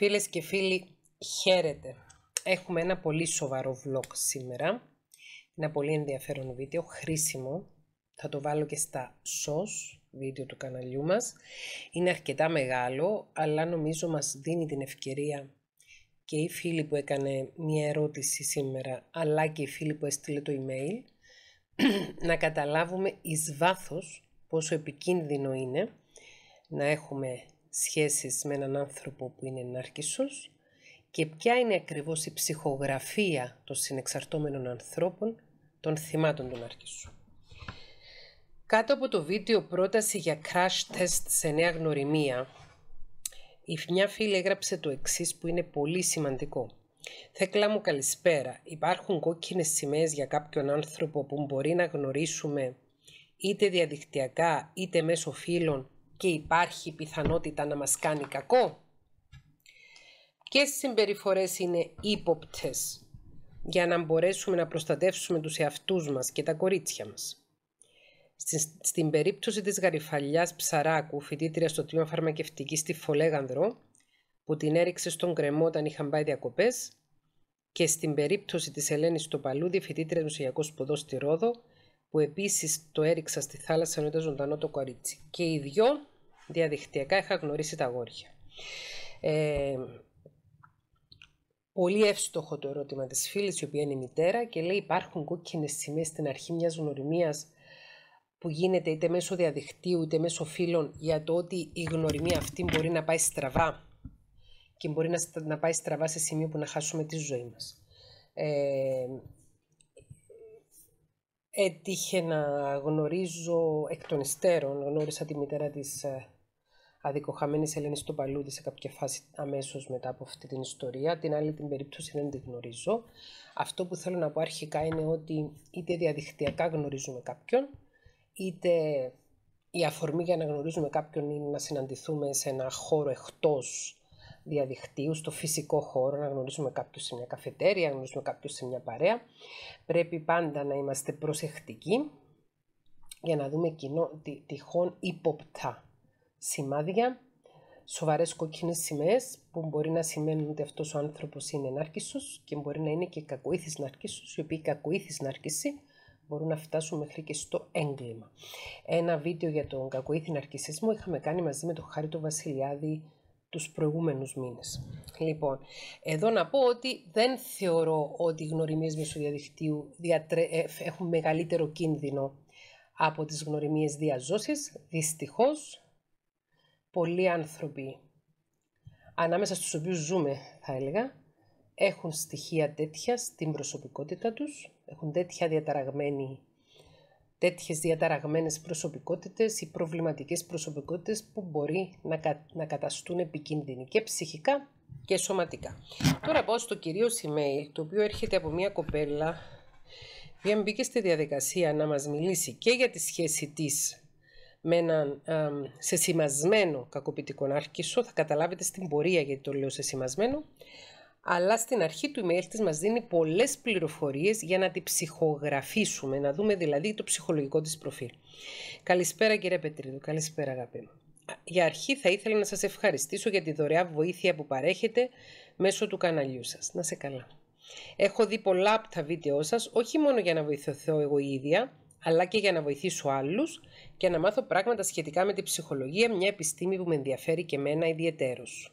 Φίλες και φίλοι, χαίρετε. Έχουμε ένα πολύ σοβαρό vlog σήμερα. Ένα πολύ ενδιαφέρον βίντεο, χρήσιμο. Θα το βάλω και στα SOS, βίντεο του καναλιού μας. Είναι αρκετά μεγάλο, αλλά νομίζω μας δίνει την ευκαιρία και η φίλοι που έκανε μια ερώτηση σήμερα, αλλά και η φίλοι που έστειλε το email, να καταλάβουμε εις βάθος πόσο επικίνδυνο είναι να έχουμε σχέσεις με έναν άνθρωπο που είναι ενάρκησος και ποια είναι ακριβώς η ψυχογραφία των συνεξαρτώμενων ανθρώπων των θυμάτων του ναρκισσού. Κάτω από το βίντεο πρόταση για crash test σε νέα γνωριμία, η μια φίλη έγραψε το εξής που είναι πολύ σημαντικό. Θέκλα μου καλησπέρα. Υπάρχουν κόκκινες σημαίες για κάποιον άνθρωπο που μπορεί να γνωρίσουμε είτε διαδικτυακά είτε μέσω φίλων και υπάρχει πιθανότητα να μας κάνει κακό. Ποιες συμπεριφορές είναι ύποπτες για να μπορέσουμε να προστατεύσουμε τους εαυτούς μας και τα κορίτσια μας. Στην περίπτωση της γαριφαλιάς Ψαράκου, φοιτήτρια στο τμήμα φαρμακευτικής στη Φολέγανδρο, που την έριξε στον κρεμό όταν είχαν πάει διακοπές, και στην περίπτωση της Ελένης Στοπαλούδη, φοιτήτρια νοσιακό σπουδό στη Ρόδο, που επίσης το έριξα στη θάλασσα ενώ ήταν ζωντανό το κορίτσι. Και οι δυο διαδικτυακά είχα γνωρίσει τα αγόρια. Ε, πολύ εύστοχο το ερώτημα της φίλης, η οποία είναι η μητέρα και λέει υπάρχουν κόκκινες σημαίες στην αρχή μιας γνωριμίας που γίνεται είτε μέσω διαδικτύου είτε μέσω φίλων για το ότι η γνωριμία αυτή μπορεί να πάει στραβά και μπορεί να, πάει στραβά σε σημείο που να χάσουμε τη ζωή μας. Ε, έτυχε να γνωρίζω εκ των υστέρων, γνώρισα τη μητέρα της ε, αδικοχαμένης Ελένης Τοπαλούδη σε κάποια φάση αμέσως μετά από αυτή την ιστορία. Την άλλη την περίπτωση δεν την γνωρίζω. Αυτό που θέλω να πω αρχικά είναι ότι είτε διαδικτυακά γνωρίζουμε κάποιον, είτε η αφορμή για να γνωρίζουμε κάποιον είναι να συναντηθούμε σε ένα χώρο εκτός διαδικτύου, στο φυσικό χώρο, να γνωρίσουμε κάποιους σε μια καφετέρια, να γνωρίσουμε κάποιους σε μια παρέα. Πρέπει πάντα να είμαστε προσεκτικοί για να δούμε κοινό, τυ, τυχόν υποπτά σημάδια, σοβαρές κόκκινες σημαίες που μπορεί να σημαίνουν ότι αυτός ο άνθρωπος είναι ενάρκησο και μπορεί να είναι και κακοήθης νάρκισσος, οι οποίοι κακοήθης νάρκηση μπορούν να φτάσουν μέχρι και στο έγκλημα. Ένα βίντεο για τον κακοήθη ναρκισισμό είχαμε κάνει μαζί με τον Χάρη του Βασιλιάδη τους προηγούμενους μήνες. Λοιπόν, εδώ να πω ότι δεν θεωρώ ότι οι γνωριμίες μέσω διαδικτύου ε, έχουν μεγαλύτερο κίνδυνο από τις γνωριμίες διαζώσεις. Δυστυχώς, πολλοί άνθρωποι ανάμεσα στους οποίους ζούμε, θα έλεγα, έχουν στοιχεία τέτοια στην προσωπικότητα τους, έχουν τέτοια διαταραγμένη τέτοιες διαταραγμένες προσωπικότητες ή προβληματικές προσωπικότητες που μπορεί να, να καταστούν επικίνδυνοι και ψυχικά και σωματικά. Τώρα πάω στο κυρίω email, το οποίο έρχεται από μια κοπέλα η μπήκε στη διαδικασία να μας μιλήσει και για τη σχέση της με έναν σεσημασμένο κακοποιητικό άρχισο, θα καταλάβετε στην πορεία γιατί το λέω σεσημασμένο, αλλά στην αρχή του email της μας δίνει πολλές πληροφορίες για να την ψυχογραφήσουμε, να δούμε δηλαδή το ψυχολογικό της προφίλ. Καλησπέρα κύριε Πετρίδου, καλησπέρα αγάπη μου. Για αρχή θα ήθελα να σας ευχαριστήσω για τη δωρεά βοήθεια που παρέχετε μέσω του καναλιού σας. Να σε καλά. Έχω δει πολλά από τα βίντεό σας, όχι μόνο για να βοηθηθώ εγώ η ίδια, αλλά και για να βοηθήσω άλλους και να μάθω πράγματα σχετικά με την ψυχολογία, μια επιστήμη που με ενδιαφέρει και εμένα ιδιαιτέρως.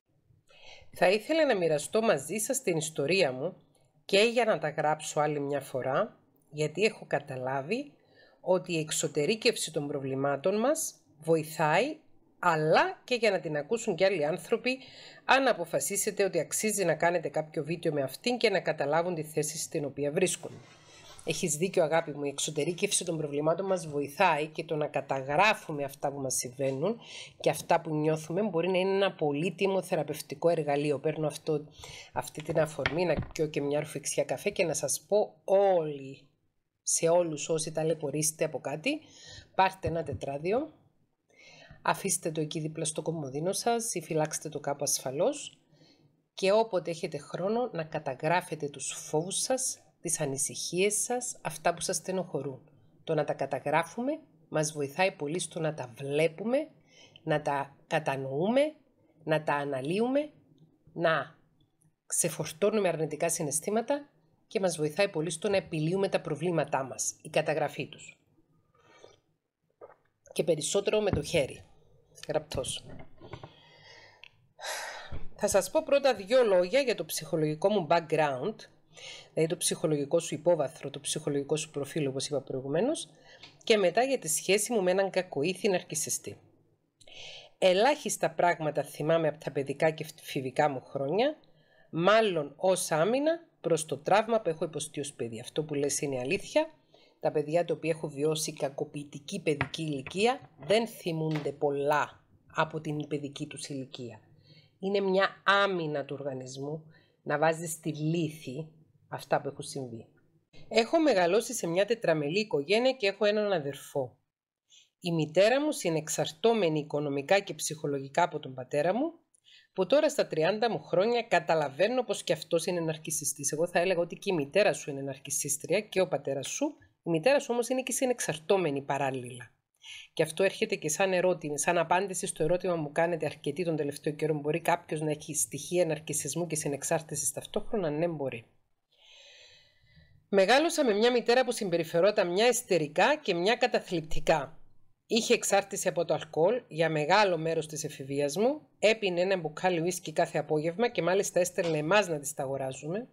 Θα ήθελα να μοιραστώ μαζί σας την ιστορία μου και για να τα γράψω άλλη μια φορά, γιατί έχω καταλάβει ότι η εξωτερήκευση των προβλημάτων μας βοηθάει, αλλά και για να την ακούσουν και άλλοι άνθρωποι, αν αποφασίσετε ότι αξίζει να κάνετε κάποιο βίντεο με αυτήν και να καταλάβουν τη θέση στην οποία βρίσκονται. Έχεις δίκιο, αγάπη μου. Η εξωτερική των προβλημάτων μας βοηθάει και το να καταγράφουμε αυτά που μας συμβαίνουν και αυτά που νιώθουμε μπορεί να είναι ένα πολύτιμο θεραπευτικό εργαλείο. Παίρνω αυτό, αυτή την αφορμή να πιω και μια ρουφιξιά καφέ και να σας πω όλοι, σε όλους όσοι ταλαιπωρήσετε από κάτι, πάρτε ένα τετράδιο. Αφήστε το εκεί δίπλα στο κομμωδίνο σας ή φυλάξτε το κάπου ασφαλώς. και όποτε έχετε χρόνο να καταγράφετε τους φόβους σας, τις ανησυχίες σας, αυτά που σας στενοχωρούν. Το να τα καταγράφουμε μας βοηθάει πολύ στο να τα βλέπουμε, να τα κατανοούμε, να τα αναλύουμε, να ξεφορτώνουμε αρνητικά συναισθήματα και μας βοηθάει πολύ στο να επιλύουμε τα προβλήματά μας, η καταγραφή τους. Και περισσότερο με το χέρι, γραπτός. Θα σας πω πρώτα δύο λόγια για το ψυχολογικό μου background Δηλαδή το ψυχολογικό σου υπόβαθρο, το ψυχολογικό σου προφίλ, όπως είπα προηγουμένως, και μετά για τη σχέση μου με έναν κακοήθη ναρκισιστή. Ελάχιστα πράγματα θυμάμαι από τα παιδικά και φιβικά μου χρόνια, μάλλον ως άμυνα προς το τραύμα που έχω υποστεί ως παιδί. Αυτό που λες είναι αλήθεια. Τα παιδιά τα οποία έχω βιώσει κακοποιητική παιδική ηλικία δεν θυμούνται πολλά από την παιδική τους ηλικία. Είναι μια άμυνα του οργανισμού να βάζεις τη λύθη αυτά που έχουν συμβεί. Έχω μεγαλώσει σε μια τετραμελή οικογένεια και έχω έναν αδερφό. Η μητέρα μου συνεξαρτώμενη οικονομικά και ψυχολογικά από τον πατέρα μου, που τώρα στα 30 μου χρόνια καταλαβαίνω πως και αυτός είναι ναρκισιστής. Εγώ θα έλεγα ότι και η μητέρα σου είναι ναρκισίστρια και ο πατέρας σου. Η μητέρα σου όμως είναι και συνεξαρτώμενη παράλληλα. Και αυτό έρχεται και σαν ερώτημα, σαν απάντηση στο ερώτημα μου κάνετε αρκετή τον τελευταίο καιρό. Μπορεί κάποιος να έχει στοιχεία ναρκισισμού και συνεξάρτησης ταυτόχρονα, ναι, μπορεί. Μεγάλωσα με μια μητέρα που συμπεριφερόταν μια εστερικά και μια καταθλιπτικά. Είχε εξάρτηση από το αλκοόλ για μεγάλο μέρος της εφηβείας μου, έπινε ένα μπουκάλι ουίσκι κάθε απόγευμα και μάλιστα έστελνε εμάς να τη τα αγοράζουμε.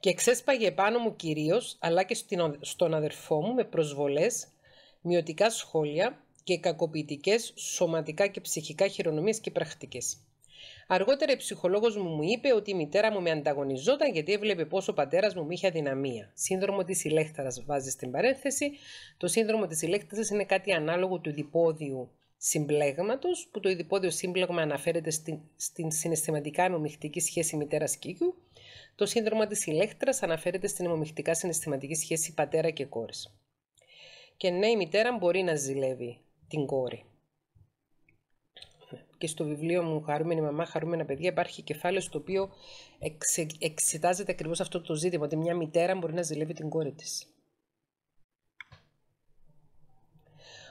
Και ξέσπαγε επάνω μου κυρίως, αλλά και στον αδερφό μου με προσβολές, μειωτικά σχόλια και κακοποιητικές σωματικά και ψυχικά χειρονομίες και πρακτικές. Αργότερα η ψυχολόγος μου μου είπε ότι η μητέρα μου με ανταγωνιζόταν γιατί έβλεπε πόσο ο πατέρας μου είχε αδυναμία. Σύνδρομο της ηλέκτρας, βάζει στην παρένθεση. Το σύνδρομο της ηλέκτρας είναι κάτι ανάλογο του διπόδιου συμπλέγματος, που το ειδιπόδιο σύμπλεγμα αναφέρεται στην, στην συναισθηματικά νομιχτική σχέση μητέρας κίκιου. Το σύνδρομο της ηλέκτρας αναφέρεται στην αιμομιχτικά συναισθηματική σχέση πατέρα και κόρης. Και ναι, η μητέρα μπορεί να ζηλεύει την κόρη και στο βιβλίο μου «Χαρούμενη μαμά, χαρούμενα παιδιά» υπάρχει κεφάλαιο στο οποίο εξε, εξετάζεται ακριβώς αυτό το ζήτημα, ότι μια μητέρα μπορεί να ζηλεύει την κόρη της.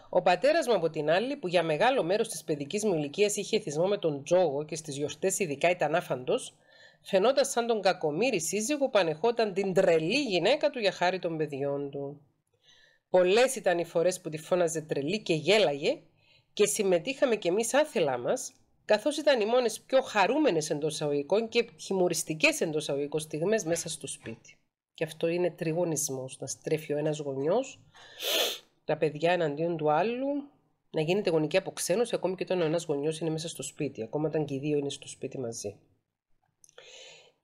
Ο πατέρας μου, από την άλλη, που για μεγάλο μέρος της παιδικής μου ηλικίας είχε θυσμό με τον τζόγο και στις γιορτές ειδικά ήταν άφαντος, φαινόταν σαν τον κακομύρη σύζυγο που ανεχόταν την τρελή γυναίκα του για χάρη των παιδιών του. Πολλές ήταν οι φορές που τη φώναζε τρελή και γέλαγε, και συμμετείχαμε κι εμείς άθελά μας, καθώς ήταν οι μόνες πιο χαρούμενες εντός αγωγικών και χιμουριστικές εντό αγωγικών στιγμές μέσα στο σπίτι. Και αυτό είναι τριγωνισμός, να στρέφει ο ένας γονιός, τα παιδιά εναντίον του άλλου, να γίνεται γονική αποξένωση ακόμη και όταν ο ένας γονιός είναι μέσα στο σπίτι, ακόμα όταν και οι δύο είναι στο σπίτι μαζί.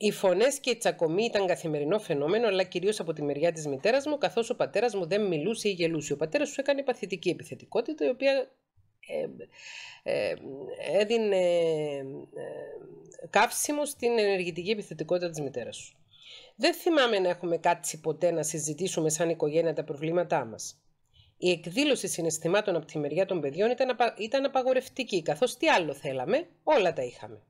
Οι φωνές και η τσακωμή ήταν καθημερινό φαινόμενο, αλλά κυρίως από τη μεριά της μητέρας μου, καθώς ο πατέρας μου δεν μιλούσε ή γελούσε. Ο πατέρας σου έκανε παθητική επιθετικότητα, η οποία έδινε καύσιμο στην ενεργητική επιθετικότητα της μητέρας σου. Δεν θυμάμαι να έχουμε κάτσει ποτέ να συζητήσουμε σαν οικογένεια τα προβλήματά μας. Η εκδήλωση συναισθημάτων από τη μεριά των παιδιών ήταν, απαγορευτική, καθώς τι άλλο θέλαμε, όλα τα είχαμε.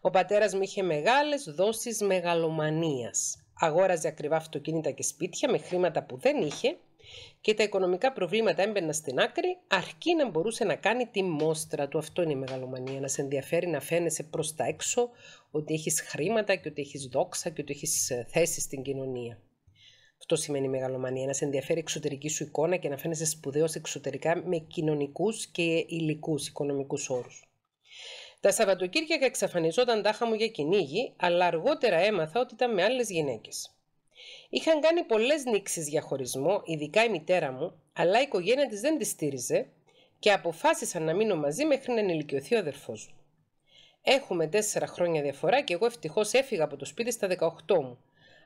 Ο πατέρας μου είχε μεγάλες δόσεις μεγαλομανίας. Αγόραζε ακριβά αυτοκίνητα και σπίτια με χρήματα που δεν είχε και τα οικονομικά προβλήματα έμπαιναν στην άκρη, αρκεί να μπορούσε να κάνει τη μόστρα του. Αυτό είναι η μεγαλομανία, να σε ενδιαφέρει να φαίνεσαι προς τα έξω ότι έχεις χρήματα και ότι έχεις δόξα και ότι έχεις ε, θέση στην κοινωνία. Αυτό σημαίνει η μεγαλομανία, να σε ενδιαφέρει η εξωτερική σου εικόνα και να φαίνεσαι σπουδαίος εξωτερικά με κοινωνικούς και υλικούς οικονομικούς όρους. Τα Σαββατοκύριακα εξαφανιζόταν τάχα μου για κυνήγι, αλλά αργότερα έμαθα ότι ήταν με άλλες γυναίκες. Είχαν κάνει πολλές νήξει για χωρισμό, ειδικά η μητέρα μου, αλλά η οικογένεια της δεν τη στήριζε και αποφάσισαν να μείνω μαζί μέχρι να ενηλικιωθεί ο αδερφός μου. Έχουμε τέσσερα χρόνια διαφορά και εγώ ευτυχώς έφυγα από το σπίτι στα 18 μου,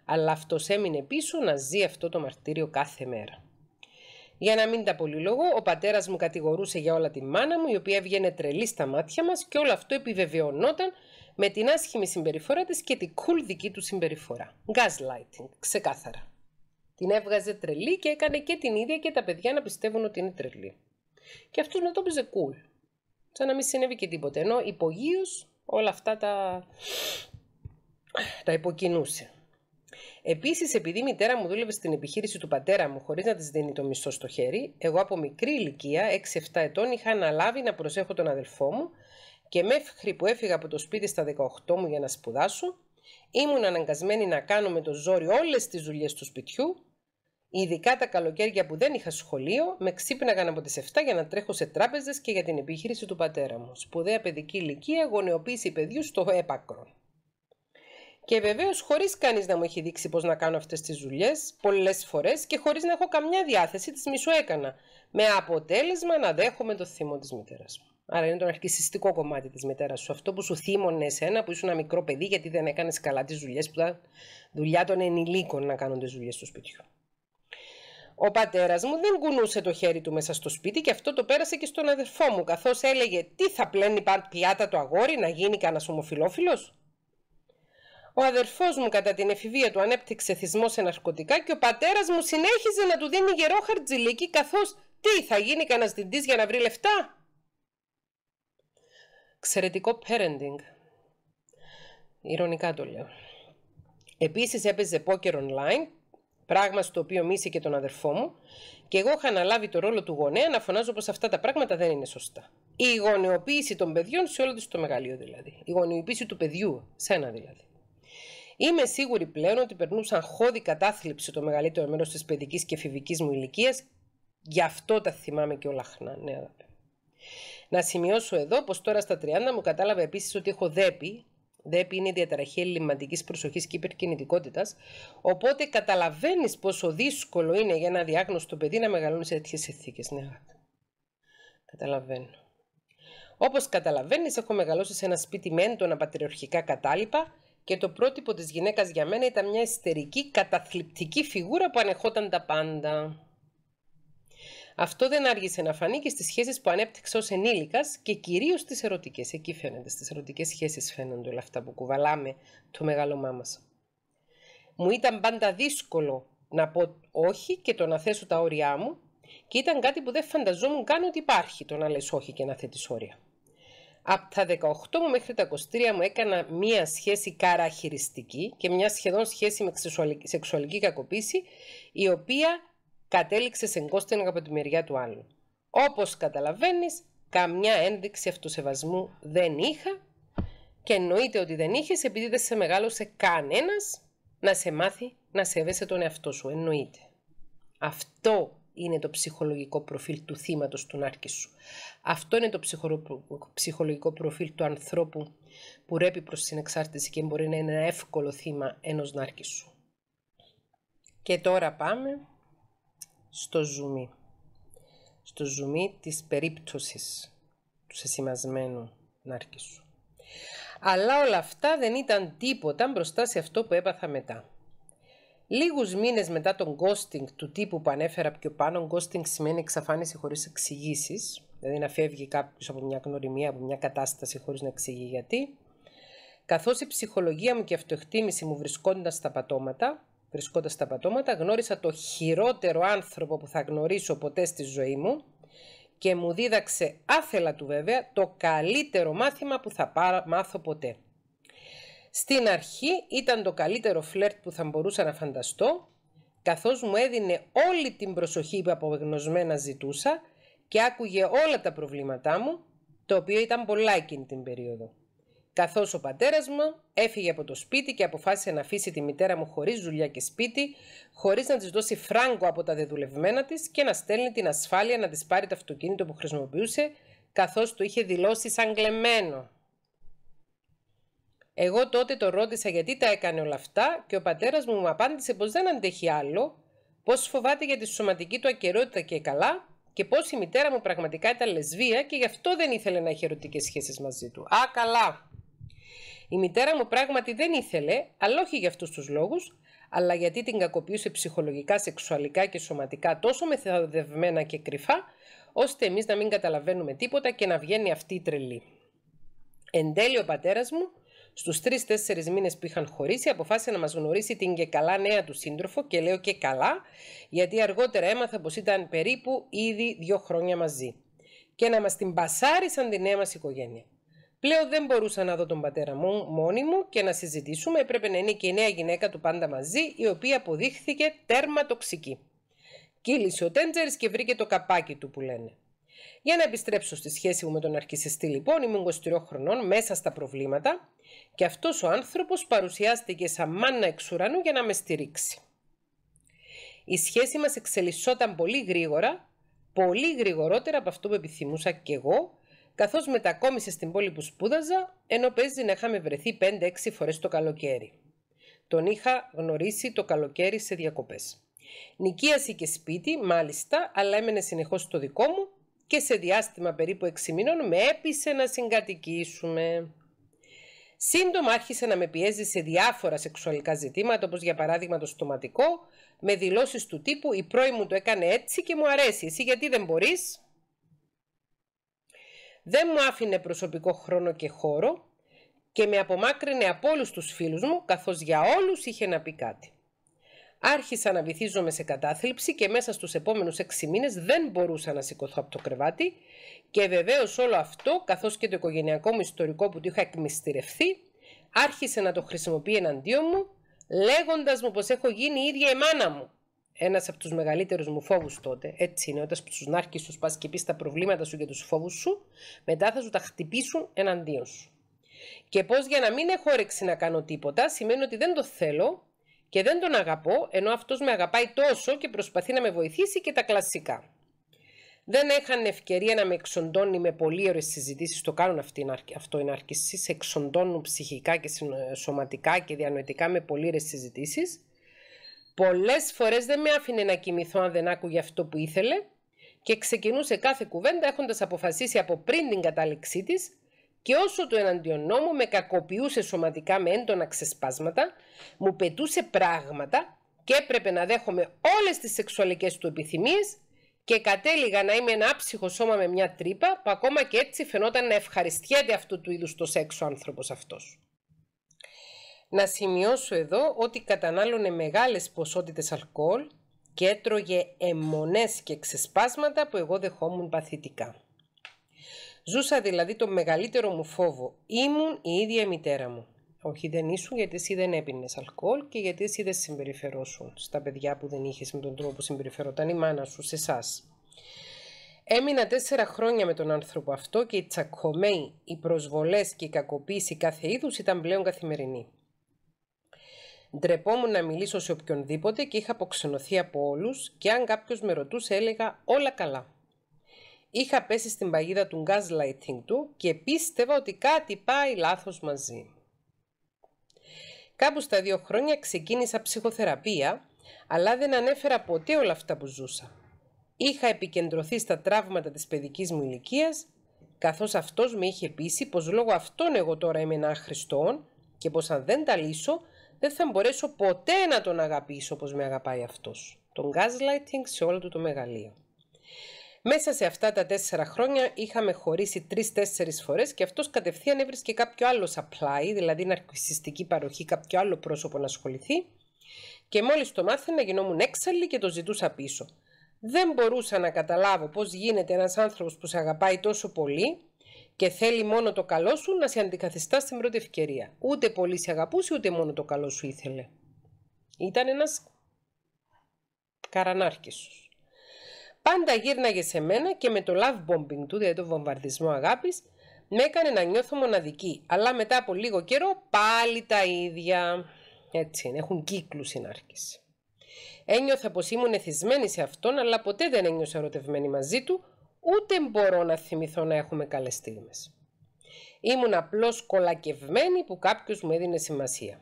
αλλά αυτός έμεινε πίσω να ζει αυτό το μαρτύριο κάθε μέρα. Για να μην τα πολυλογώ, ο πατέρας μου κατηγορούσε για όλα τη μάνα μου, η οποία βγαίνει τρελή στα μάτια μας και όλο αυτό επιβεβαιωνόταν με την άσχημη συμπεριφορά της και την cool δική του συμπεριφορά. Gaslighting, ξεκάθαρα. Την έβγαζε τρελή και έκανε και την ίδια και τα παιδιά να πιστεύουν ότι είναι τρελή. Και αυτούς να το έπαιζε cool. Σαν να μην συνέβη και τίποτε. Ενώ υπογείως όλα αυτά τα, τα υποκινούσε. Επίσης, επειδή η μητέρα μου δούλευε στην επιχείρηση του πατέρα μου χωρίς να της δίνει το μισθό στο χέρι, εγώ από μικρή ηλικία, 6-7 ετών, είχα αναλάβει να προσέχω τον αδελφό μου, και μέχρι που έφυγα από το σπίτι στα 18 μου για να σπουδάσω, ήμουν αναγκασμένη να κάνω με το ζόρι όλες τις δουλειές του σπιτιού, ειδικά τα καλοκαίρια που δεν είχα σχολείο, με ξύπναγαν από τις 7 για να τρέχω σε τράπεζες και για την επιχείρηση του πατέρα μου. Σπουδαία παιδική ηλικία, γονεοποίηση παιδιού στο έπακρο. Και βεβαίως χωρίς κανείς να μου έχει δείξει πώς να κάνω αυτές τις δουλειές, πολλές φορές και χωρίς να έχω καμιά διάθεση, τις έκανα, Με αποτέλεσμα να δέχομαι το θυμό της μητέρας μου. Άρα είναι το αρχισιστικό κομμάτι της μητέρας σου. Αυτό που σου θύμωνε εσένα που ήσουν ένα μικρό παιδί, γιατί δεν έκανες καλά τις δουλειές που ήταν δουλειά των ενηλίκων να κάνουν τις δουλειές σπίτι σπιτιού. Ο πατέρας μου δεν κουνούσε το χέρι του μέσα στο σπίτι και αυτό το πέρασε και στον αδερφό μου, καθώς έλεγε: Τι θα πλένει πιάτα το αγόρι, να γίνει κανένας ομοφυλόφιλος. Ο αδερφός μου κατά την εφηβεία του ανέπτυξε θυσμό σε ναρκωτικά και ο πατέρας μου συνέχιζε να του δίνει γερό χαρτζιλίκι, καθώς τι θα γίνει κανένας διντής για να βρει λεφτά. Εξαιρετικό parenting. Ηρωνικά το λέω. Επίσης έπαιζε πόκερ online, πράγμα στο οποίο μίσε και τον αδερφό μου, και εγώ είχα αναλάβει το ρόλο του γονέα να φωνάζω πως αυτά τα πράγματα δεν είναι σωστά. Η γονεοποίηση των παιδιών σε όλο τους το μεγαλείο δηλαδή. Η γονεοποίηση του παιδιού, σένα δηλαδή. Είμαι σίγουρη πλέον ότι περνούσαν χώδη κατάθλιψη το μεγαλύτερο μέρος της παιδικής και εφηβικής μου ηλικίας. Γι' αυτό τα θυμάμαι και όλα χνά. Ναι, να σημειώσω εδώ πως τώρα στα 30 μου κατάλαβα επίσης ότι έχω δέπη. Δέπη είναι η διαταραχή ελληματική προσοχής και υπερκινητικότητας. Οπότε καταλαβαίνεις πόσο δύσκολο είναι για ένα διάγνωστο παιδί να μεγαλώνει σε τέτοιες συνθήκες. Ναι, καταλαβαίνω. Όπως καταλαβαίνεις, έχω μεγαλώσει σε ένα σπίτι με έντονα πατριαρχικά κατάλοιπα και το πρότυπο της γυναίκας για μένα ήταν μια ιστερική, καταθλιπτική φιγούρα που ανεχόταν τα πάντα. Αυτό δεν άργησε να φανεί και στις σχέσεις που ανέπτυξε ως ενήλικας και κυρίως στι ερωτικές. Εκεί φαίνεται, στις ερωτικές σχέσεις φαίνονται όλα αυτά που κουβαλάμε το μεγαλωμά μας. Μου ήταν πάντα δύσκολο να πω όχι και το να θέσω τα όρια μου και ήταν κάτι που δεν φανταζόμουν καν ότι υπάρχει το να λες όχι και να θέτεις όρια. Από τα 18 μου μέχρι τα 23 μου έκανα μία σχέση καραχειριστική και μία σχεδόν σχέση με σεξουαλική κακοποίηση η οποία κατέληξες σε εγκώστινα από τη μεριά του άλλου. Όπως καταλαβαίνεις, καμιά ένδειξη αυτοσεβασμού δεν είχα και εννοείται ότι δεν είχες επειδή δεν σε μεγάλωσε κανένας να σε μάθει να σέβεσαι τον εαυτό σου, εννοείται. Αυτό είναι το ψυχολογικό προφίλ του θύματος του νάρκη σου. Αυτό είναι το ψυχολογικό προφίλ του ανθρώπου που ρέπει προς την εξάρτηση και μπορεί να είναι ένα εύκολο θύμα ενός νάρκη Και τώρα πάμε στο ζουμί. Στο ζουμί της περίπτωσης του σεσημασμένου νάρκης Αλλά όλα αυτά δεν ήταν τίποτα μπροστά σε αυτό που έπαθα μετά. Λίγους μήνες μετά τον ghosting του τύπου που ανέφερα πιο πάνω, ghosting σημαίνει εξαφάνιση χωρίς εξηγήσεις, δηλαδή να φεύγει κάποιος από μια γνωριμία, από μια κατάσταση χωρίς να εξηγεί γιατί, καθώς η ψυχολογία μου και η αυτοεκτίμηση μου βρισκόντας στα πατώματα, βρισκόντας στα πατώματα, γνώρισα το χειρότερο άνθρωπο που θα γνωρίσω ποτέ στη ζωή μου και μου δίδαξε άθελα του βέβαια το καλύτερο μάθημα που θα πάρα μάθω ποτέ. Στην αρχή ήταν το καλύτερο φλερτ που θα μπορούσα να φανταστώ, καθώς μου έδινε όλη την προσοχή που απογνωσμένα ζητούσα και άκουγε όλα τα προβλήματά μου, το οποίο ήταν πολλά εκείνη την περίοδο. Καθώς ο πατέρας μου έφυγε από το σπίτι και αποφάσισε να αφήσει τη μητέρα μου χωρίς δουλειά και σπίτι, χωρίς να της δώσει φράγκο από τα δεδουλευμένα της και να στέλνει την ασφάλεια να της πάρει το αυτοκίνητο που χρησιμοποιούσε, καθώς το είχε δηλώσει σαν κλεμμένο. Εγώ τότε το ρώτησα γιατί τα έκανε όλα αυτά και ο πατέρας μου μου απάντησε πως δεν αντέχει άλλο, πως φοβάται για τη σωματική του ακαιρότητα και καλά και πως η μητέρα μου πραγματικά ήταν λεσβία και γι' αυτό δεν ήθελε να έχει ερωτικές σχέσεις μαζί του. Α, καλά! Η μητέρα μου πράγματι δεν ήθελε, αλλά όχι για αυτούς τους λόγους, αλλά γιατί την κακοποιούσε ψυχολογικά, σεξουαλικά και σωματικά τόσο μεθοδευμένα και κρυφά, ώστε εμείς να μην καταλαβαίνουμε τίποτα και να βγαίνει αυτή η τρελή. Εν τέλει, ο πατέρας μου, στους τρει-τέσσερι μήνες που είχαν χωρίσει, αποφάσισε να μας γνωρίσει την και καλά νέα του σύντροφο και λέω και καλά, γιατί αργότερα έμαθα πως ήταν περίπου ήδη δύο χρόνια μαζί. Και να μας την πασάρισαν τη νέα μας οικογένεια. Λέω δεν μπορούσα να δω τον πατέρα μου μόνη μου και να συζητήσουμε. Έπρεπε να είναι και η νέα γυναίκα του πάντα μαζί, η οποία αποδείχθηκε τέρμα τοξική. Κύλησε ο Τέντζερ και βρήκε το καπάκι του που λένε. Για να επιστρέψω στη σχέση μου με τον αρχισεστή λοιπόν, ήμουν 23 χρονών μέσα στα προβλήματα και αυτός ο άνθρωπος παρουσιάστηκε σαν μάνα εξ ουρανού για να με στηρίξει. Η σχέση μας εξελισσόταν πολύ γρήγορα, πολύ γρηγορότερα από αυτό που επιθυμούσα κι εγώ Καθώς μετακόμισε στην πόλη που σπούδαζα, ενώ παίζει να είχαμε βρεθεί 5-6 φορές το καλοκαίρι. Τον είχα γνωρίσει το καλοκαίρι σε διακοπές. Νοικίασε και σπίτι, μάλιστα, αλλά έμενε συνεχώς στο δικό μου και σε διάστημα περίπου 6 μήνων με έπεισε να συγκατοικήσουμε. Σύντομα άρχισε να με πιέζει σε διάφορα σεξουαλικά ζητήματα, όπως για παράδειγμα το στοματικό, με δηλώσεις του τύπου «Η πρώη μου το έκανε έτσι και μου αρέσει, εσύ γιατί δεν μπορείς. Δεν μου άφηνε προσωπικό χρόνο και χώρο και με απομάκρυνε από όλους τους φίλους μου, καθώς για όλους είχε να πει κάτι. Άρχισα να βυθίζομαι σε κατάθλιψη και μέσα στους επόμενους έξι μήνες δεν μπορούσα να σηκωθώ από το κρεβάτι και βεβαίως όλο αυτό, καθώς και το οικογενειακό μου ιστορικό που του είχα εκμυστηρευθεί, άρχισε να το χρησιμοποιεί εναντίον μου, λέγοντας μου πως έχω γίνει η ίδια η μάνα μου ένας από τους μεγαλύτερους μου φόβους τότε, έτσι είναι, όταν στους νάρκες σου πα και πεις τα προβλήματα σου και τους φόβους σου, μετά θα σου τα χτυπήσουν εναντίον σου. Και πώς για να μην έχω όρεξη να κάνω τίποτα, σημαίνει ότι δεν το θέλω και δεν τον αγαπώ, ενώ αυτός με αγαπάει τόσο και προσπαθεί να με βοηθήσει και τα κλασικά. Δεν έχανε ευκαιρία να με εξοντώνει με πολύ ωραίες συζητήσεις. Το κάνουν αυτή, αυτό οι σε Εξοντώνουν ψυχικά και σωματικά και διανοητικά με πολύ ωραίες συζητήσεις. Πολλές φορές δεν με άφηνε να κοιμηθώ αν δεν άκουγε αυτό που ήθελε και ξεκινούσε κάθε κουβέντα έχοντας αποφασίσει από πριν την κατάληξή της και όσο το εναντιονόμου με κακοποιούσε σωματικά με έντονα ξεσπάσματα, μου πετούσε πράγματα και έπρεπε να δέχομαι όλες τις σεξουαλικές του επιθυμίες και κατέληγα να είμαι ένα άψυχο σώμα με μια τρύπα που ακόμα και έτσι φαινόταν να ευχαριστιέται αυτού του είδους το σεξ ο άνθρωπος αυτός. Να σημειώσω εδώ ότι κατανάλωνε μεγάλες ποσότητες αλκοόλ και έτρωγε αιμονές και ξεσπάσματα που εγώ δεχόμουν παθητικά. Ζούσα δηλαδή το μεγαλύτερο μου φόβο. Ήμουν η ίδια η μητέρα μου. Όχι δεν ήσουν γιατί εσύ δεν έπινες αλκοόλ και γιατί εσύ δεν συμπεριφερόσουν στα παιδιά που δεν είχες με τον τρόπο που συμπεριφερόταν η μάνα σου σε εσάς. Έμεινα τέσσερα χρόνια με τον άνθρωπο αυτό και οι τσακωμένοι, οι προσβολές και η κακοποίηση κάθε είδους ήταν πλέον καθημερινή. Ντρεπόμουν να μιλήσω σε οποιονδήποτε και είχα αποξενωθεί από όλους και αν κάποιος με ρωτούσε έλεγα όλα καλά. Είχα πέσει στην παγίδα του gaslighting του και πίστευα ότι κάτι πάει λάθος μαζί. Κάπου στα δύο χρόνια ξεκίνησα ψυχοθεραπεία, αλλά δεν ανέφερα ποτέ όλα αυτά που ζούσα. Είχα επικεντρωθεί στα τραύματα της παιδικής μου ηλικίας, καθώς αυτός με είχε πείσει πως λόγω αυτών εγώ τώρα είμαι ένα χριστόν και πως αν δεν τα λύσω δεν θα μπορέσω ποτέ να τον αγαπήσω όπως με αγαπάει αυτός. Τον gaslighting σε όλο του το μεγαλείο. Μέσα σε αυτά τα τέσσερα χρόνια είχαμε χωρίσει τρει-τέσσερι φορές και αυτός κατευθείαν έβρισκε κάποιο άλλο supply, δηλαδή ναρκιστική παροχή, κάποιο άλλο πρόσωπο να ασχοληθεί. Και μόλις το μάθαινα γινόμουν έξαλλη και το ζητούσα πίσω. Δεν μπορούσα να καταλάβω πώς γίνεται ένας άνθρωπος που σε αγαπάει τόσο πολύ και θέλει μόνο το καλό σου να σε αντικαθιστά στην πρώτη ευκαιρία. Ούτε πολύ σε αγαπούσε, ούτε μόνο το καλό σου ήθελε. Ήταν ένας σου. Πάντα γύρναγε σε μένα και με το love bombing του, δηλαδή το βομβαρδισμό αγάπης, με έκανε να νιώθω μοναδική, αλλά μετά από λίγο καιρό πάλι τα ίδια. Έτσι έχουν κύκλου οι Ένιωθα πως ήμουν εθισμένη σε αυτόν, αλλά ποτέ δεν ένιωσα ερωτευμένη μαζί του, ούτε μπορώ να θυμηθώ να έχουμε καλές στιγμές. Ήμουν απλώς κολακευμένη που κάποιος μου έδινε σημασία.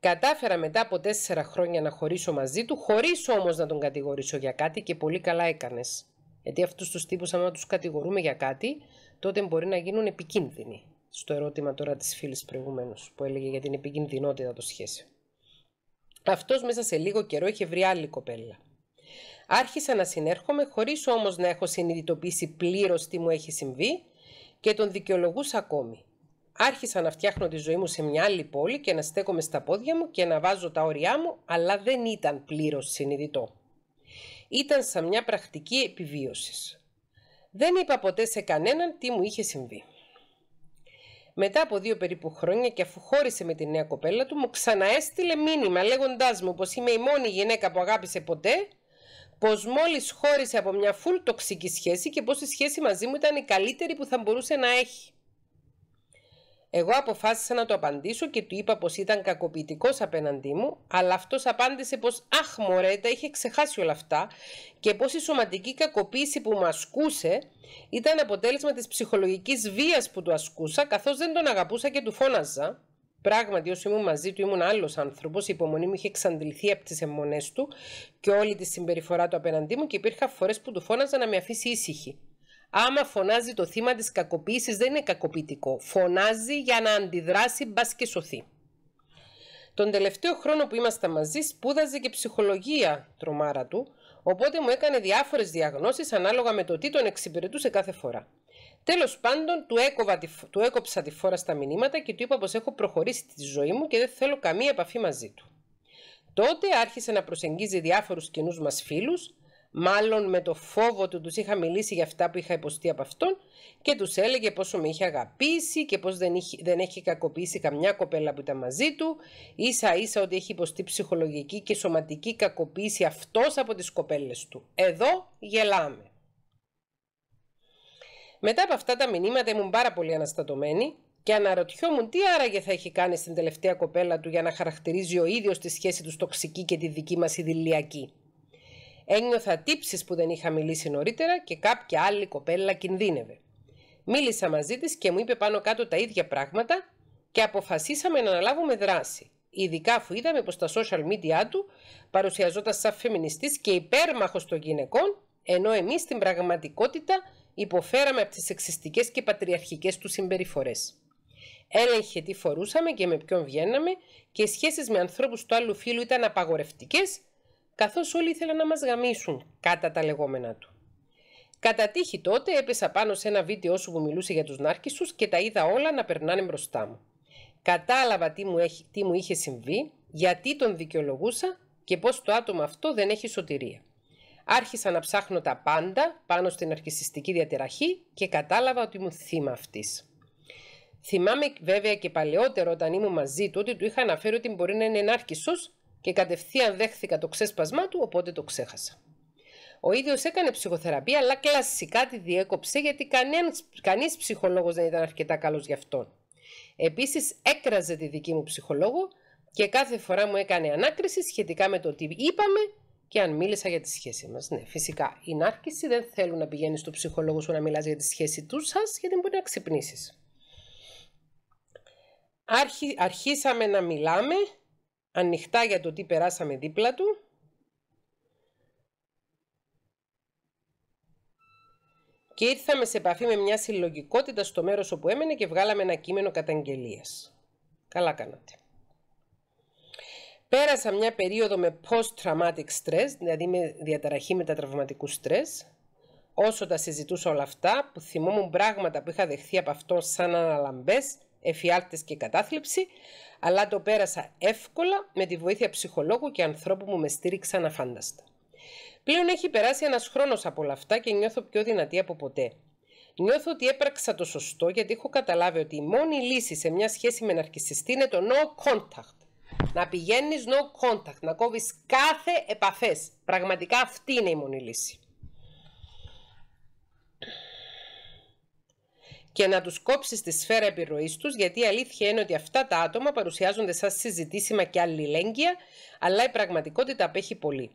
Κατάφερα μετά από τέσσερα χρόνια να χωρίσω μαζί του, χωρίς όμως να τον κατηγορήσω για κάτι και πολύ καλά έκανες. Γιατί αυτούς τους τύπους, άμα τους κατηγορούμε για κάτι, τότε μπορεί να γίνουν επικίνδυνοι. Στο ερώτημα τώρα της φίλης προηγουμένως, που έλεγε για την επικίνδυνοτητα των σχέσεων. Αυτός μέσα σε λίγο καιρό είχε βρει άλλη κοπέλα. Άρχισα να συνέρχομαι χωρίς όμως να έχω συνειδητοποιήσει πλήρως τι μου έχει συμβεί και τον δικαιολογούσα ακόμη. Άρχισα να φτιάχνω τη ζωή μου σε μια άλλη πόλη και να στέκομαι στα πόδια μου και να βάζω τα όρια μου, αλλά δεν ήταν πλήρως συνειδητό. Ήταν σαν μια πρακτική επιβίωσης. Δεν είπα ποτέ σε κανέναν τι μου είχε συμβεί. Μετά από δύο περίπου χρόνια και αφού χώρισε με τη νέα κοπέλα του, μου ξαναέστειλε μήνυμα λέγοντάς μου πως είμαι η μόνη γυναίκα που αγάπησε ποτέ πως μόλις χώρισε από μια φουλ τοξική σχέση και πως η σχέση μαζί μου ήταν η καλύτερη που θα μπορούσε να έχει. Εγώ αποφάσισα να το απαντήσω και του είπα πως ήταν κακοποιητικός απέναντί μου, αλλά αυτός απάντησε πως Αχ, μωρέ, τα είχε ξεχάσει όλα αυτά και πως η σωματική κακοποίηση που μου ασκούσε ήταν αποτέλεσμα της ψυχολογικής βίας που του ασκούσα, καθώς δεν τον αγαπούσα και του φώναζα. Πράγματι, όσο ήμουν μαζί του, ήμουν άλλος άνθρωπος. Η υπομονή μου είχε εξαντληθεί από τις αιμονές του και όλη τη συμπεριφορά του απέναντί μου και υπήρχαν φορές που του φώναζα να με αφήσει ήσυχη. Άμα φωνάζει το θύμα της κακοποίησης, δεν είναι κακοποιητικό. Φωνάζει για να αντιδράσει, μπας και σωθεί. Τον τελευταίο χρόνο που ήμασταν μαζί, σπούδαζε και ψυχολογία τρομάρα του, οπότε μου έκανε διάφορες διαγνώσεις ανάλογα με το τι τον εξυπηρετούσε κάθε φορά. Τέλος πάντων, του, έκοβα, του έκοψα τη φόρα στα μηνύματα και του είπα πως έχω προχωρήσει τη ζωή μου και δεν θέλω καμία επαφή μαζί του. Τότε άρχισε να προσεγγίζει διάφορους κοινού μας φίλους, μάλλον με το φόβο του τους είχα μιλήσει για αυτά που είχα υποστεί από αυτόν και τους έλεγε πόσο με είχε αγαπήσει και πως δεν, δεν έχει κακοποιήσει καμιά κοπέλα που ήταν μαζί του, ίσα ίσα ότι έχει υποστεί ψυχολογική και σωματική κακοποίηση αυτός από τις κοπέλες του. Εδώ γελάμε. Μετά από αυτά τα μηνύματα ήμουν πάρα πολύ αναστατωμένη και αναρωτιόμουν τι άραγε θα έχει κάνει στην τελευταία κοπέλα του για να χαρακτηρίζει ο ίδιος τη σχέση τους τοξική και τη δική μας ηδηλιακή. Ένιωθα τύψεις που δεν είχα μιλήσει νωρίτερα και κάποια άλλη κοπέλα κινδύνευε. Μίλησα μαζί της και μου είπε πάνω κάτω τα ίδια πράγματα και αποφασίσαμε να αναλάβουμε δράση. Ειδικά αφού είδαμε πως τα social media του παρουσιαζόταν σαν φεμινιστής και υπέρμαχος των γυναικών, ενώ εμείς στην πραγματικότητα υποφέραμε από τις σεξιστικές και πατριαρχικές του συμπεριφορές. Έλεγχε τι φορούσαμε και με ποιον βγαίναμε και οι σχέσεις με ανθρώπους του άλλου φίλου ήταν απαγορευτικές, καθώς όλοι ήθελαν να μας γαμίσουν, κατά τα λεγόμενα του. Κατά τύχη τότε έπεσα πάνω σε ένα βίντεο σου που μιλούσε για τους του και τα είδα όλα να περνάνε μπροστά μου. Κατάλαβα τι μου, έχει, τι μου είχε συμβεί, γιατί τον δικαιολογούσα και πώς το άτομο αυτό δεν έχει σωτηρία. Άρχισα να ψάχνω τα πάντα πάνω στην αρχισιστική διατεραχή και κατάλαβα ότι μου θύμα αυτής. Θυμάμαι βέβαια και παλαιότερο όταν ήμουν μαζί του ότι του είχα αναφέρει ότι μπορεί να είναι ενάρκησος και κατευθείαν δέχθηκα το ξέσπασμά του οπότε το ξέχασα. Ο ίδιος έκανε ψυχοθεραπεία αλλά κλασικά τη διέκοψε γιατί κανείς ψυχολόγος ψυχολόγος δεν ήταν αρκετά καλός γι' αυτόν. Επίσης, έκραζε τη δική μου ψυχολόγο και κάθε φορά μου έκανε ανάκριση σχετικά με το τι είπαμε και αν μίλησα για τη σχέση μας. Ναι, φυσικά. Η άρχιση, δεν θέλουν να πηγαίνεις στο ψυχολόγο σου να μιλάς για τη σχέση του σας, γιατί μπορεί να ξυπνήσεις. Αρχίσαμε να μιλάμε ανοιχτά για το τι περάσαμε δίπλα του. Και ήρθαμε σε επαφή με μια συλλογικότητα στο μέρος όπου έμενε και βγάλαμε ένα κείμενο καταγγελίας. Καλά κάνατε. Πέρασα μια περίοδο με post-traumatic stress, δηλαδή με διαταραχή μετατραυματικού stress. Όσο τα συζητούσα όλα αυτά, που θυμόμουν πράγματα που είχα δεχθεί από αυτό σαν αναλαμπές, εφιάλτες και κατάθλιψη, αλλά το πέρασα εύκολα με τη βοήθεια ψυχολόγου και ανθρώπου που με στήριξαν αφάνταστα. Πλέον έχει περάσει ένας χρόνος από όλα αυτά και νιώθω πιο δυνατή από ποτέ. Νιώθω ότι έπραξα το σωστό γιατί έχω καταλάβει ότι η μόνη λύση σε μια σχέση με ναρκιστή είναι το no contact. Να πηγαίνεις no contact, να κόβεις κάθε επαφές. Πραγματικά αυτή είναι η μόνη λύση. Και να τους κόψεις τη σφαίρα επιρροής τους, γιατί η αλήθεια είναι ότι αυτά τα άτομα παρουσιάζονται σαν συζητήσιμα και αλληλέγγυα, αλλά η πραγματικότητα απέχει πολύ.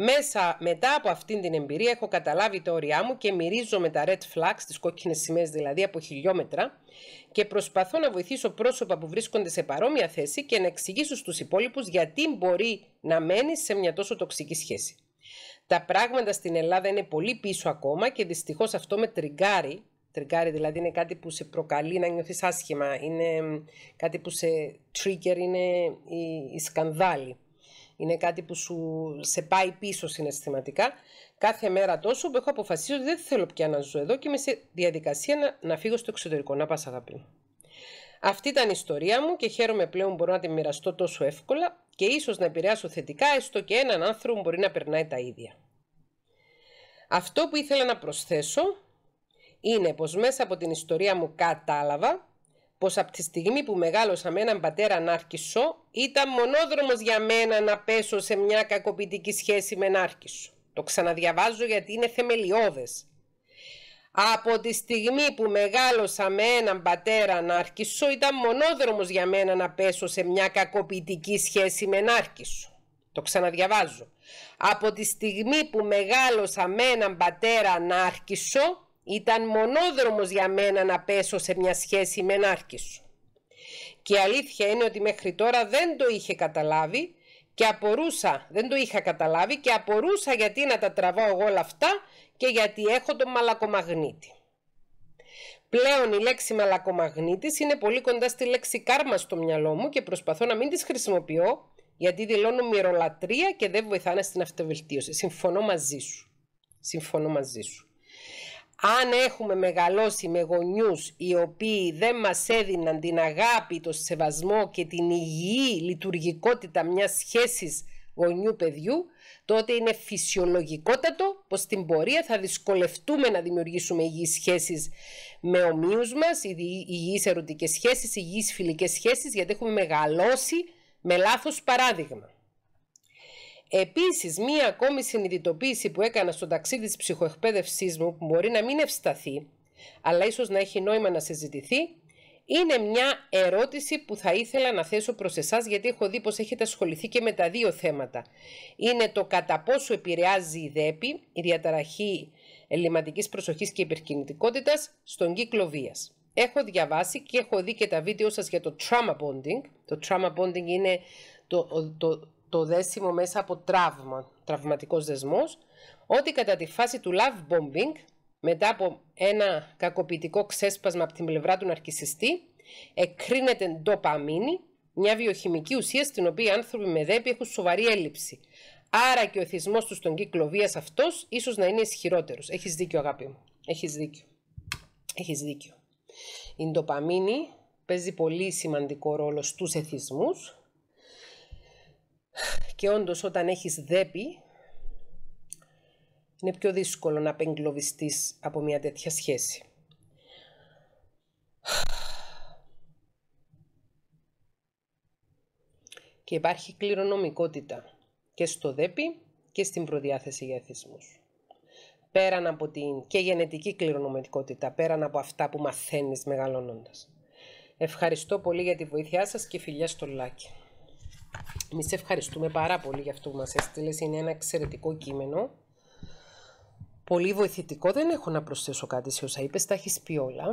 Μέσα μετά από αυτήν την εμπειρία έχω καταλάβει τα όρια μου και μυρίζω με τα red flags, τις κόκκινες σημαίες δηλαδή από χιλιόμετρα και προσπαθώ να βοηθήσω πρόσωπα που βρίσκονται σε παρόμοια θέση και να εξηγήσω στους υπόλοιπους γιατί μπορεί να μένει σε μια τόσο τοξική σχέση. Τα πράγματα στην Ελλάδα είναι πολύ πίσω ακόμα και δυστυχώς αυτό με τριγκάρει τριγκάρει δηλαδή είναι κάτι που σε προκαλεί να νιώθεις άσχημα, είναι κάτι που σε trigger, είναι η, η σκανδάλη είναι κάτι που σου, σε πάει πίσω συναισθηματικά. Κάθε μέρα τόσο που έχω αποφασίσει ότι δεν θέλω πια να ζω εδώ και είμαι σε διαδικασία να, φύγω στο εξωτερικό. Να πας αγάπη Αυτή ήταν η ιστορία μου και χαίρομαι πλέον μπορώ να τη μοιραστώ τόσο εύκολα και ίσως να επηρεάσω θετικά έστω και έναν άνθρωπο που μπορεί να περνάει τα ίδια. Αυτό που ήθελα να προσθέσω είναι πως μέσα από την ιστορία μου κατάλαβα πως από τη στιγμή που μεγάλωσα με έναν πατέρα αρχίσω ήταν μονόδρομος για μένα να πέσω σε μια κακοποιητική σχέση με ανάρκησο. Το ξαναδιαβάζω γιατί είναι θεμελιώδες. Από τη στιγμή που μεγάλωσα με έναν πατέρα αρχίσω ήταν μονόδρομος για μένα να πέσω σε μια κακοποιητική σχέση με ανάρκησο. Το ξαναδιαβάζω. Από τη στιγμή που μεγάλωσα με έναν πατέρα ανάρκησο ήταν μονόδρομος για μένα να πέσω σε μια σχέση με σου. Και η αλήθεια είναι ότι μέχρι τώρα δεν το είχε καταλάβει και απορούσα, δεν το είχα καταλάβει και απορούσα γιατί να τα τραβάω εγώ όλα αυτά και γιατί έχω τον μαλακομαγνήτη. Πλέον η λέξη μαλακομαγνήτης είναι πολύ κοντά στη λέξη κάρμα στο μυαλό μου και προσπαθώ να μην τις χρησιμοποιώ γιατί δηλώνω μυρολατρεία και δεν βοηθάνε στην αυτοβελτίωση. Συμφωνώ μαζί σου. Συμφωνώ μαζί σου αν έχουμε μεγαλώσει με γονιούς οι οποίοι δεν μας έδιναν την αγάπη, το σεβασμό και την υγιή λειτουργικότητα μιας σχέσης γονιού παιδιού, τότε είναι φυσιολογικότατο πως στην πορεία θα δυσκολευτούμε να δημιουργήσουμε υγιείς σχέσεις με ομοίους μας, υγιείς ερωτικές σχέσεις, υγιείς φιλικές σχέσεις, γιατί έχουμε μεγαλώσει με λάθος παράδειγμα. Επίσης, μία ακόμη συνειδητοποίηση που έκανα στο ταξίδι της ψυχοεκπαίδευσής μου, που μπορεί να μην ευσταθεί, αλλά ίσως να έχει νόημα να συζητηθεί, είναι μια ερώτηση που θα ήθελα να θέσω προς εσάς, γιατί έχω δει πως έχετε ασχοληθεί και με τα δύο θέματα. Είναι το κατά πόσο επηρεάζει η ΔΕΠΗ, η διαταραχή ελληματικής προσοχής και υπερκινητικότητας, στον κύκλο βίας. Έχω διαβάσει και έχω δει και τα βίντεο σας για το trauma bonding. Το trauma bonding είναι το, το, το δέσιμο μέσα από τραύμα, τραυματικός δεσμός, ότι κατά τη φάση του love bombing, μετά από ένα κακοποιητικό ξέσπασμα από την πλευρά του ναρκισιστή, εκκρίνεται ντοπαμίνη, μια βιοχημική ουσία στην οποία οι άνθρωποι με δέπη έχουν σοβαρή έλλειψη. Άρα και ο εθισμός τους στον κύκλο βίας αυτός ίσως να είναι ισχυρότερος. Έχεις δίκιο αγάπη μου. Έχεις δίκιο. Έχεις δίκιο. Η ντοπαμίνη παίζει πολύ σημαντικό ρόλο στους εθισμούς και όντως όταν έχεις δέπη, είναι πιο δύσκολο να απεγκλωβιστείς από μια τέτοια σχέση. Και υπάρχει κληρονομικότητα και στο δέπη και στην προδιάθεση για εθισμούς. Πέραν από την και γενετική κληρονομικότητα, πέραν από αυτά που μαθαίνεις μεγαλώνοντας. Ευχαριστώ πολύ για τη βοήθειά σας και φιλιά στο Λάκη. Εμείς σε ευχαριστούμε πάρα πολύ για αυτό που μας έστειλες. Είναι ένα εξαιρετικό κείμενο. Πολύ βοηθητικό. Δεν έχω να προσθέσω κάτι σε όσα είπες. Τα έχεις πει όλα.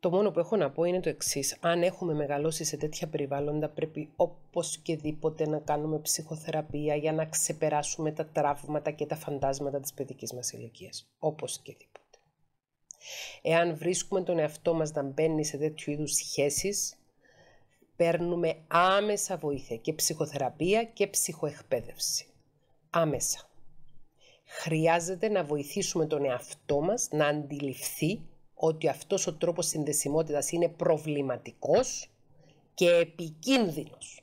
Το μόνο που έχω να πω είναι το εξής. Αν έχουμε μεγαλώσει σε τέτοια περιβάλλοντα, πρέπει όπως και δίποτε να κάνουμε ψυχοθεραπεία για να ξεπεράσουμε τα τραύματα και τα φαντάσματα της παιδικής μας ηλικίας. Οπωσδήποτε. δίποτε. Εάν βρίσκουμε τον εαυτό μας να μπαίνει σε τέτοιου είδους σχέσεις, παίρνουμε άμεσα βοήθεια και ψυχοθεραπεία και ψυχοεκπαίδευση. Άμεσα. Χρειάζεται να βοηθήσουμε τον εαυτό μας να αντιληφθεί ότι αυτός ο τρόπος συνδεσιμότητας είναι προβληματικός και επικίνδυνος.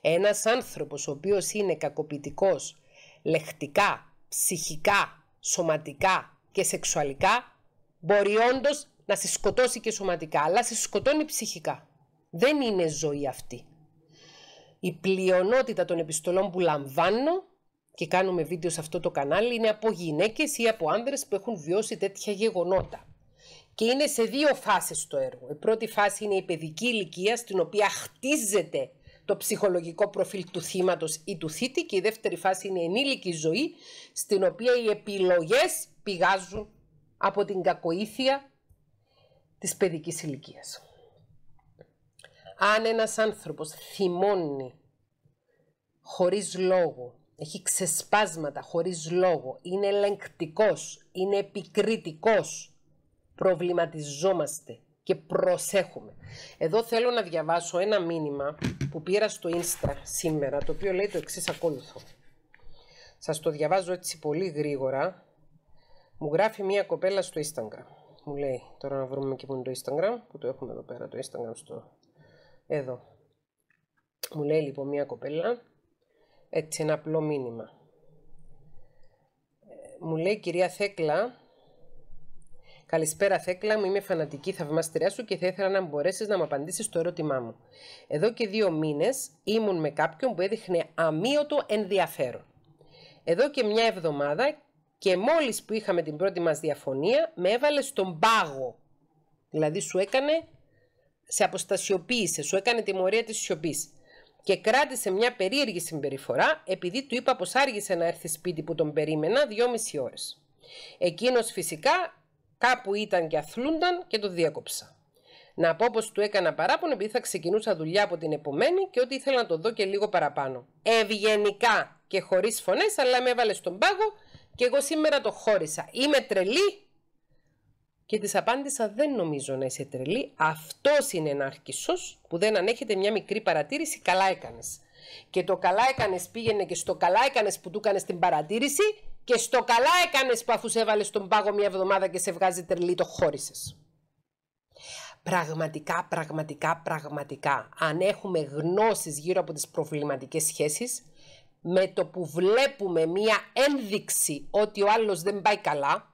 Ένας άνθρωπος ο οποίος είναι κακοποιητικός λεχτικά, ψυχικά, σωματικά και σεξουαλικά μπορεί όντως να σε σκοτώσει και σωματικά, αλλά σε σκοτώνει ψυχικά. Δεν είναι ζωή αυτή. Η πλειονότητα των επιστολών που λαμβάνω και κάνουμε βίντεο σε αυτό το κανάλι είναι από γυναίκες ή από άνδρες που έχουν βιώσει τέτοια γεγονότα. Και είναι σε δύο φάσεις το έργο. Η πρώτη φάση είναι η παιδική ηλικία στην οποία χτίζεται το ψυχολογικό προφίλ του θύματος ή του θήτη και η δεύτερη φάση είναι η ενήλικη ζωή στην οποία οι επιλογές πηγάζουν από την κακοήθεια της παιδικής ηλικίας αν ένας άνθρωπος θυμώνει χωρίς λόγο, έχει ξεσπάσματα χωρίς λόγο, είναι ελεγκτικός, είναι επικριτικός, προβληματιζόμαστε και προσέχουμε. Εδώ θέλω να διαβάσω ένα μήνυμα που πήρα στο Insta σήμερα, το οποίο λέει το εξής ακόλουθο. Σας το διαβάζω έτσι πολύ γρήγορα. Μου γράφει μια κοπέλα στο Instagram. Μου λέει, τώρα να βρούμε και που είναι το Instagram, που το έχουμε εδώ πέρα το Instagram στο εδώ. Μου λέει λοιπόν μια κοπέλα, έτσι ένα απλό μήνυμα. Ε, μου λέει κυρία Θέκλα, Καλησπέρα, Θέκλα μου. Είμαι φανατική θαυμάστριά σου και θα ήθελα να μπορέσεις να μου απαντήσεις το ερώτημά μου. Εδώ και δύο μήνες ήμουν με κάποιον που έδειχνε αμύωτο ενδιαφέρον. Εδώ και μια εβδομάδα και μόλις που είχαμε την πρώτη μας διαφωνία, με έβαλε στον πάγο. Δηλαδή, σου έκανε σε αποστασιοποίησε, σου έκανε τιμωρία της σιωπής. Και κράτησε μια περίεργη συμπεριφορά επειδή του είπα πως άργησε να έρθει σπίτι που τον περίμενα δυόμιση ώρες. Εκείνος φυσικά κάπου ήταν και αθλούνταν και το διέκοψα. Να πω πως του έκανα παράπονο επειδή θα ξεκινούσα δουλειά από την επομένη και ότι ήθελα να το δω και λίγο παραπάνω. Ευγενικά και χωρίς φωνές, αλλά με έβαλε στον πάγο και εγώ σήμερα το χώρισα. Είμαι τρελή και της απάντησα δεν νομίζω να είσαι τρελή, αυτός είναι ένα αρχισός που δεν ανέχεται μια μικρή παρατήρηση, καλά έκανες. Και το καλά έκανες πήγαινε και στο καλά έκανες που του έκανες την παρατήρηση και στο καλά έκανες που αφού σε έβαλες τον πάγο μια εβδομάδα και σε βγάζει τρελή το χώρισες. Πραγματικά, πραγματικά, πραγματικά, αν έχουμε γνώσεις γύρω από τις προβληματικές σχέσεις, με το που βλέπουμε μία ένδειξη ότι ο άλλος δεν πάει καλά,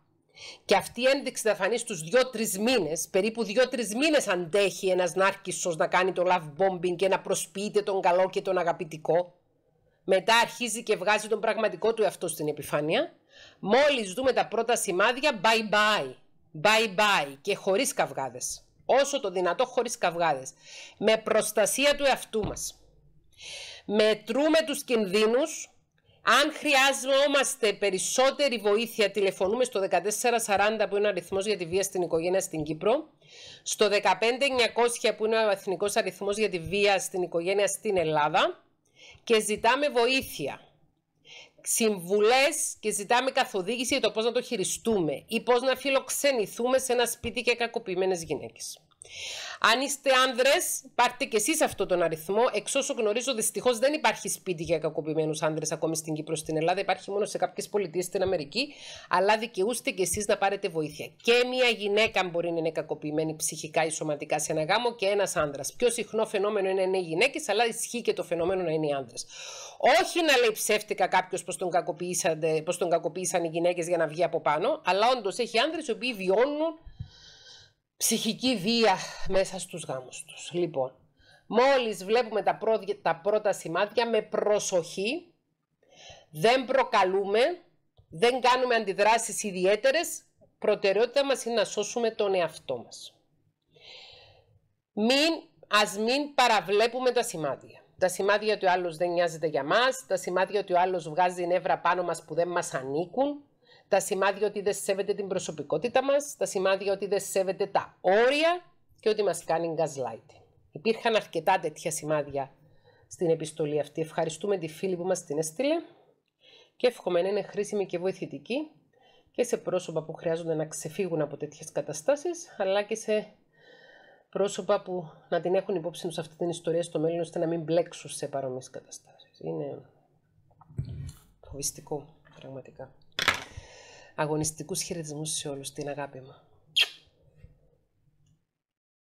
και αυτή η ένδειξη θα φανεί στους δύο-τρει μήνες, περίπου δύο-τρει μήνες αντέχει ένας νάρκισος να κάνει το love bombing και να προσποιείται τον καλό και τον αγαπητικό. Μετά αρχίζει και βγάζει τον πραγματικό του εαυτό στην επιφάνεια. Μόλις δούμε τα πρώτα σημάδια, bye bye. Bye bye και χωρίς καυγάδες. Όσο το δυνατό χωρίς καυγάδες. Με προστασία του εαυτού μας. Μετρούμε τους κινδύνους αν χρειάζομαστε περισσότερη βοήθεια, τηλεφωνούμε στο 1440 που είναι ο αριθμός για τη βία στην οικογένεια στην Κύπρο, στο 15900 που είναι ο εθνικός αριθμός για τη βία στην οικογένεια στην Ελλάδα και ζητάμε βοήθεια. Συμβουλές και ζητάμε καθοδήγηση για το πώς να το χειριστούμε ή πώς να φιλοξενηθούμε σε ένα σπίτι και κακοποιημένες γυναίκες. Αν είστε άνδρες, πάρτε και εσείς αυτόν τον αριθμό. Εξ όσο γνωρίζω, δυστυχώς δεν υπάρχει σπίτι για κακοποιημένους άνδρες ακόμη στην Κύπρο, στην Ελλάδα. Υπάρχει μόνο σε κάποιες πολιτείες στην Αμερική. Αλλά δικαιούστε και εσείς να πάρετε βοήθεια. Και μια γυναίκα μπορεί να είναι κακοποιημένη ψυχικά ή σωματικά σε ένα γάμο και ένας άνδρας. Πιο συχνό φαινόμενο είναι οι γυναίκες, αλλά ισχύει και το φαινόμενο να είναι οι άνδρες. Όχι να λέει ψεύτικα κάποιος πως τον, τον κακοποίησαν οι γυναίκες για να βγει από πάνω, αλλά όντως έχει άνδρες οι οποίοι βιώνουν ψυχική βία μέσα στους γάμους τους. Λοιπόν, μόλις βλέπουμε τα, πρώτα, τα πρώτα σημάδια με προσοχή, δεν προκαλούμε, δεν κάνουμε αντιδράσεις ιδιαίτερες, προτεραιότητα μας είναι να σώσουμε τον εαυτό μας. Μην, ας μην παραβλέπουμε τα σημάδια. Τα σημάδια ότι ο άλλος δεν νοιάζεται για μας, τα σημάδια ότι ο άλλος βγάζει νεύρα πάνω μας που δεν μας ανήκουν, τα σημάδια ότι δεν σέβεται την προσωπικότητα μας, τα σημάδια ότι δεν σέβεται τα όρια και ότι μας κάνει gaslighting. Υπήρχαν αρκετά τέτοια σημάδια στην επιστολή αυτή. Ευχαριστούμε τη φίλη που μας την έστειλε και εύχομαι να είναι χρήσιμη και βοηθητική και σε πρόσωπα που χρειάζονται να ξεφύγουν από τέτοιες καταστάσεις, αλλά και σε πρόσωπα που να την έχουν υπόψη τους αυτή την ιστορία στο μέλλον, ώστε να μην μπλέξουν σε παρόμοιες καταστάσεις. Είναι φοβιστικό, πραγματικά. Αγωνιστικούς χαιρετισμούς σε όλους. Την αγάπη μου.